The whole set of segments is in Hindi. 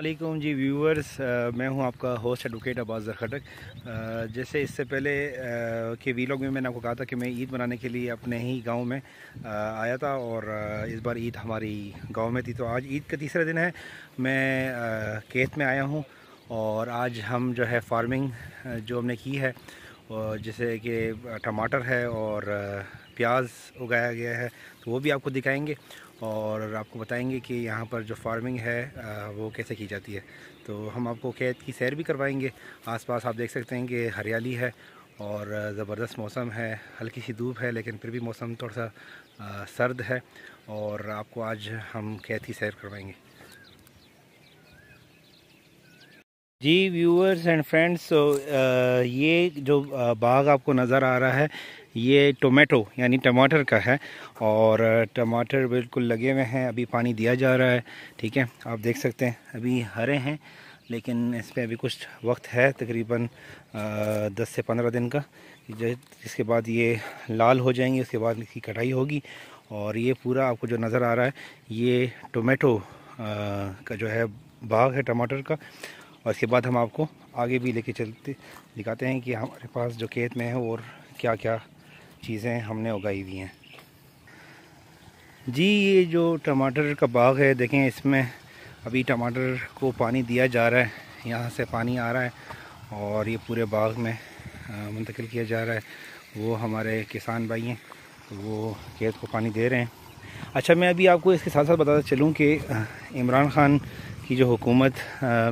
वालेकुम जी व्यूवर्स मैं हूं आपका होस्ट एडवोकेट अब्बास खटक जैसे इससे पहले के वीलॉग में मैंने आपको कहा था कि मैं ईद मनाने के लिए अपने ही गांव में आया था और इस बार ईद हमारी गांव में थी तो आज ईद का तीसरा दिन है मैं खेत में आया हूं और आज हम जो है फार्मिंग जो हमने की है जैसे कि टमाटर है और प्याज उगाया गया है तो वो भी आपको दिखाएँगे और आपको बताएंगे कि यहाँ पर जो फार्मिंग है वो कैसे की जाती है तो हम आपको कैद की सैर भी करवाएंगे आसपास आप देख सकते हैं कि हरियाली है और ज़बरदस्त मौसम है हल्की सी धूप है लेकिन फिर भी मौसम थोड़ा सा सर्द है और आपको आज हम कैद की सैर करवाएंगे जी व्यूअर्स एंड फ्रेंड्स सो ये जो uh, बाग आपको नज़र आ रहा है ये टोमेटो यानी टमाटर का है और uh, टमाटर बिल्कुल लगे हुए हैं अभी पानी दिया जा रहा है ठीक है आप देख सकते हैं अभी हरे हैं लेकिन इस पर अभी कुछ वक्त है तकरीबन uh, दस से पंद्रह दिन का जिसके बाद ये लाल हो जाएंगे उसके बाद इसकी कटाई होगी और ये पूरा आपको जो नज़र आ रहा है ये टोमेटो का जो है बाग है टमाटर का और इसके बाद हम आपको आगे भी लेके चलते दिखाते हैं कि हमारे पास जो खेत में है और क्या क्या चीज़ें हमने उगाई हुई हैं जी ये जो टमाटर का बाग है देखें इसमें अभी टमाटर को पानी दिया जा रहा है यहाँ से पानी आ रहा है और ये पूरे बाग में मुंतकिल किया जा रहा है वो हमारे किसान भाई हैं तो वो खेत को पानी दे रहे हैं अच्छा मैं अभी आपको इसके साथ साथ बताता चलूँ कि इमरान ख़ान की जो हुकूमत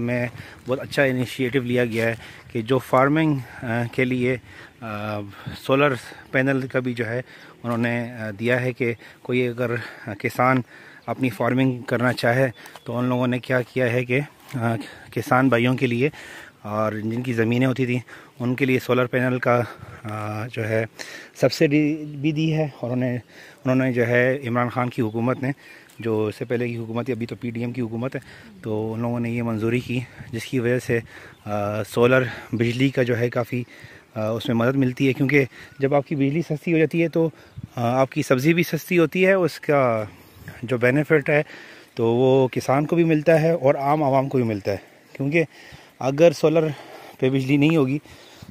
में बहुत अच्छा इनिशिएटिव लिया गया है कि जो फार्मिंग के लिए सोलर पैनल का भी जो है उन्होंने दिया है कि कोई अगर किसान अपनी फार्मिंग करना चाहे तो उन लोगों ने क्या किया है कि किसान भाइयों के लिए और जिनकी ज़मीनें होती थी उनके लिए सोलर पैनल का जो है सब्सिडी भी दी है और उन्हें उन्होंने जो है इमरान ख़ान की हुकूमत ने जो इससे पहले की हुकूमत अभी तो पीडीएम की हुकूमत है तो उन लोगों ने ये मंजूरी की जिसकी वजह से आ, सोलर बिजली का जो है काफ़ी उसमें मदद मिलती है क्योंकि जब आपकी बिजली सस्ती हो जाती है तो आ, आपकी सब्ज़ी भी सस्ती होती है उसका जो बेनिफिट है तो वो किसान को भी मिलता है और आम आवाम को भी मिलता है क्योंकि अगर सोलर पे बिजली नहीं होगी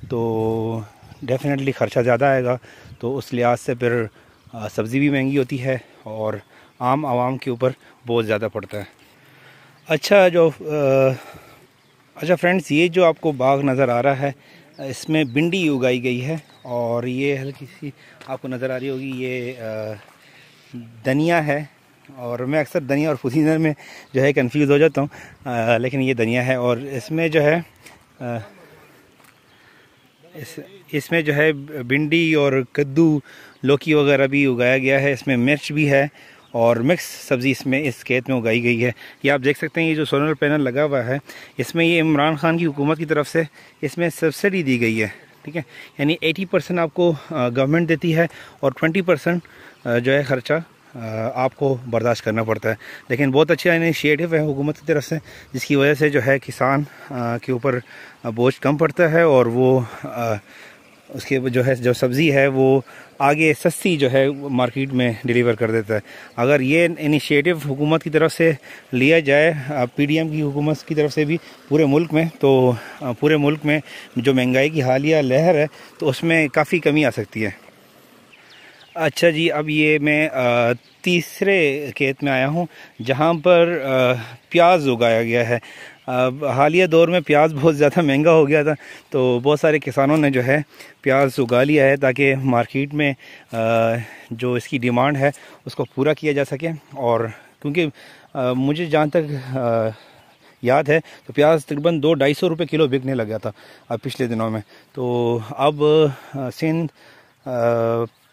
तो डेफ़िनेटली ख़र्चा ज़्यादा आएगा तो उस लिहाज से फिर सब्ज़ी भी महंगी होती है और आम आवाम के ऊपर बहुत ज़्यादा पड़ता है अच्छा जो आ, अच्छा फ्रेंड्स ये जो आपको बाग नज़र आ रहा है इसमें भिंडी उगाई गई है और ये हल्की सी आपको नज़र आ रही होगी ये धनिया है और मैं अक्सर धनिया और पुदीना में जो है कंफ्यूज हो जाता हूँ लेकिन ये धनिया है और इसमें जो है आ, इस इसमें जो है भिंडी और कद्दू लौकी वगैरह भी उगाया गया है इसमें मिर्च भी है और मिक्स सब्ज़ी इसमें इस खेत में उगाई गई है ये आप देख सकते हैं ये जो सोलर पैनल लगा हुआ है इसमें ये इमरान खान की हुकूमत की तरफ से इसमें सब्सिडी दी गई है ठीक है यानी 80 परसेंट आपको गवर्नमेंट देती है और 20 परसेंट जो है ख़र्चा आपको बर्दाश्त करना पड़ता है लेकिन बहुत अच्छा इनिशिएटिव है हुकूमत की तरफ से जिसकी वजह से जो है किसान के ऊपर बोझ कम पड़ता है और वो उसके जो है जो सब्ज़ी है वो आगे सस्ती जो है मार्केट में डिलीवर कर देता है अगर ये इनिशिएटिव हुकूमत की तरफ से लिया जाए पीडीएम की हुकूमत की तरफ से भी पूरे मुल्क में तो पूरे मुल्क में जो महंगाई की हालिया लहर है तो उसमें काफ़ी कमी आ सकती है अच्छा जी अब ये मैं तीसरे खेत में आया हूँ जहाँ पर प्याज उगाया गया है अब हालिया दौर में प्याज बहुत ज़्यादा महंगा हो गया था तो बहुत सारे किसानों ने जो है प्याज उगा लिया है ताकि मार्केट में जो इसकी डिमांड है उसको पूरा किया जा सके और क्योंकि मुझे जहाँ तक याद है तो प्याज तकरीबन दो ढाई सौ रुपये किलो बिकने लगा था अब पिछले दिनों में तो अब सिंध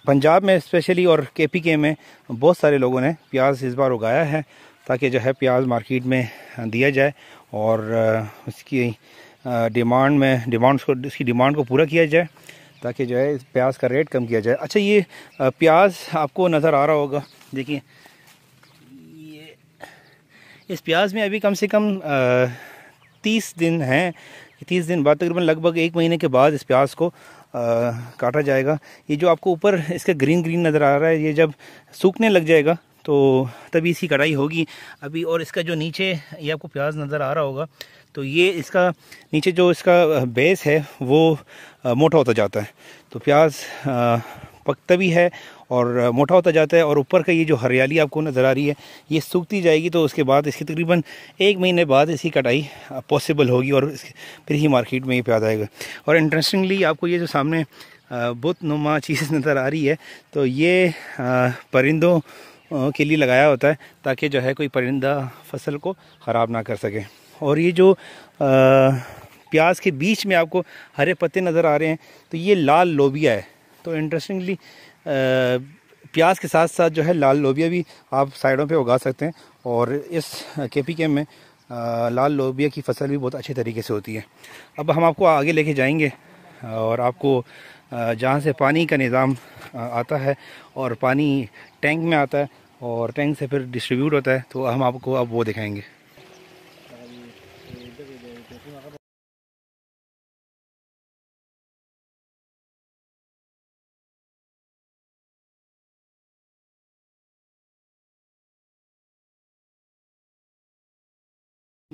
पंजाब में स्पेशली और के पी के में बहुत सारे लोगों ने प्याज इस बार उगाया है ताकि जो है प्याज मार्केट में दिया जाए और उसकी डिमांड में डिमांड को इसकी डिमांड को पूरा किया जाए ताकि जो है प्याज का रेट कम किया जाए अच्छा ये प्याज आपको नज़र आ रहा होगा देखिए ये इस प्याज में अभी कम से कम तीस दिन हैं तीस दिन बाद तकरीबन लगभग एक महीने के बाद इस प्याज को आ, काटा जाएगा ये जो आपको ऊपर इसका ग्रीन ग्रीन नज़र आ रहा है ये जब सूखने लग जाएगा तो तभी इसकी कटाई होगी अभी और इसका जो नीचे ये आपको प्याज नज़र आ रहा होगा तो ये इसका नीचे जो इसका बेस है वो मोटा होता जाता है तो प्याज पकता भी है और मोटा होता जाता है और ऊपर का ये जो हरियाली आपको नज़र आ रही है ये सूखती जाएगी तो उसके बाद इसकी तकरीबन एक महीने बाद इसकी कटाई पॉसिबल होगी और फिर ही मार्केट में ये प्याज आएगा और इंटरेस्टिंगली आपको ये जो सामने बुत नुमा चीज़ नज़र आ रही है तो ये परिंदों के लिए लगाया होता है ताकि जो है कोई परिंदा फसल को ख़राब ना कर सके और ये जो प्याज के बीच में आपको हरे पत्ते नज़र आ रहे हैं तो ये लाल लोबिया है तो इंटरेस्टिंगली प्याज के साथ साथ जो है लाल लोबिया भी आप साइडों पे उगा सकते हैं और इस के पी के में लाल लोबिया की फसल भी बहुत अच्छे तरीके से होती है अब हम आपको आगे लेके जाएंगे और आपको जहाँ से पानी का निज़ाम आता है और पानी टैंक में आता है और टैंक से फिर डिस्ट्रीब्यूट होता है तो हम आपको अब वो दिखाएंगे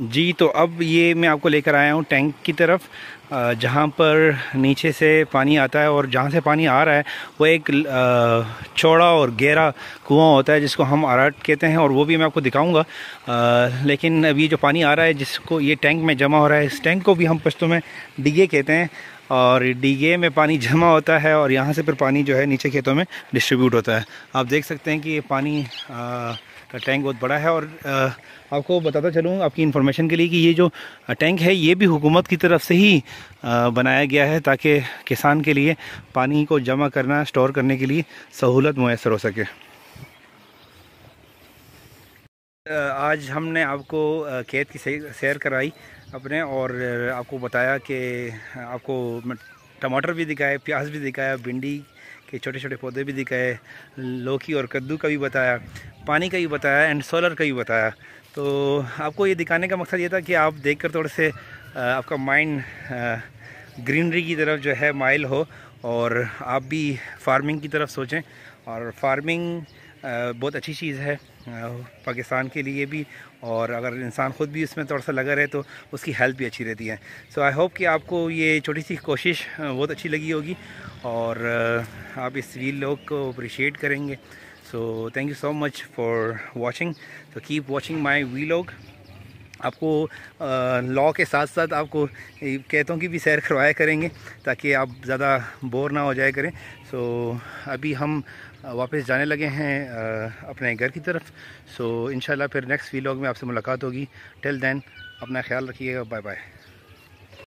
जी तो अब ये मैं आपको लेकर आया हूँ टैंक की तरफ जहाँ पर नीचे से पानी आता है और जहाँ से पानी आ रहा है वो एक चौड़ा और गहरा कुआं होता है जिसको हम आराट कहते हैं और वो भी मैं आपको दिखाऊंगा लेकिन अब ये जो पानी आ रहा है जिसको ये टैंक में जमा हो रहा है इस टैंक को भी हम पश्तों में डिगे कहते हैं और डीगे में पानी जमा होता है और यहाँ से फिर पानी जो है नीचे खेतों में डिस्ट्रीब्यूट होता है आप देख सकते हैं कि ये पानी आ, का टैंक बहुत बड़ा है और आपको बताता चलूँ आपकी इन्फॉर्मेशन के लिए कि ये जो टैंक है ये भी हुकूमत की तरफ से ही बनाया गया है ताकि किसान के लिए पानी को जमा करना स्टोर करने के लिए सहूलत मैसर हो सके आज हमने आपको खेत की सैर कराई अपने और आपको बताया कि आपको टमाटर भी दिखाया प्याज भी दिखाया भिंडी के छोटे छोटे पौधे भी दिखाए लौकी और कद्दू का भी बताया पानी का भी बताया एंड सोलर का भी बताया तो आपको ये दिखाने का मकसद ये था कि आप देख कर थोड़े से आपका माइंड ग्रीनरी की तरफ जो है माइल हो और आप भी फार्मिंग की तरफ सोचें और फार्मिंग बहुत अच्छी चीज़ है पाकिस्तान के लिए भी और अगर इंसान ख़ुद भी इसमें थोड़ा सा लगा रहे तो उसकी हेल्थ भी अच्छी रहती है सो आई होप कि आपको ये छोटी सी कोशिश बहुत अच्छी लगी होगी और आप इस वील लोग को अप्रिशिएट करेंगे so thank you so much for watching तो कीप वॉचिंग माई लोग आपको लॉ के साथ साथ आपको कहतों की भी सैर करवाया करेंगे ताकि आप ज़्यादा बोर ना हो जाए करें सो so, अभी हम वापस जाने लगे हैं अपने घर की तरफ सो इनशाला फिर नेक्स्ट वीलॉग में आपसे मुलाकात होगी टिल दैन अपना ख्याल रखिएगा बाय बाय